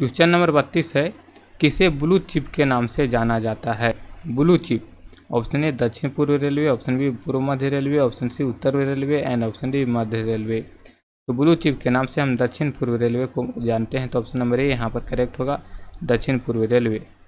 question number बत्तीस है किसे ब्लू चिप के नाम से जाना जाता है ब्लू चिप ऑप्शन ए दक्षिण पूर्व रेलवे ऑप्शन बी पूर्व मध्य रेलवे ऑप्शन सी उत्तर रेलवे एंड ऑप्शन डी मध्य रेलवे तो ब्लू चिप के नाम से हम दक्षिण पूर्व रेलवे को जानते हैं तो ऑप्शन नंबर ए यहाँ पर करेक्ट होगा दक्षिण पूर्व रेलवे